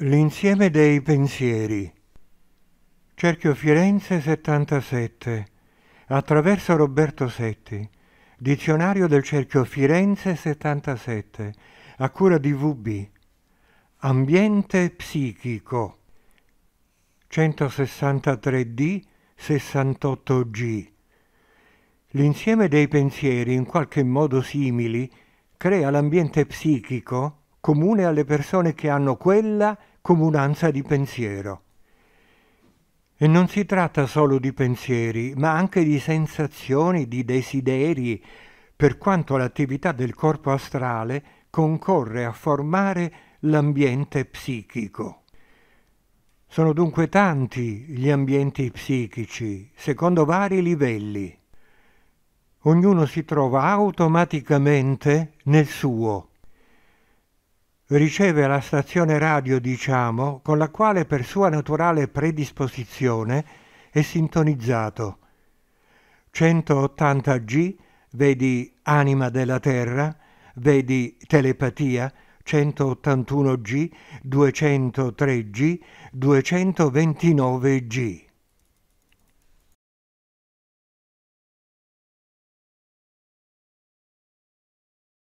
L'insieme dei pensieri. Cerchio Firenze 77. Attraverso Roberto Setti. Dizionario del Cerchio Firenze 77. A cura di VB. Ambiente psichico. 163D 68G. L'insieme dei pensieri in qualche modo simili crea l'ambiente psichico comune alle persone che hanno quella comunanza di pensiero. E non si tratta solo di pensieri, ma anche di sensazioni, di desideri, per quanto l'attività del corpo astrale concorre a formare l'ambiente psichico. Sono dunque tanti gli ambienti psichici, secondo vari livelli. Ognuno si trova automaticamente nel suo riceve la stazione radio Diciamo con la quale per sua naturale predisposizione è sintonizzato. 180G, vedi Anima della Terra, vedi Telepatia, 181G, 203G, 229G.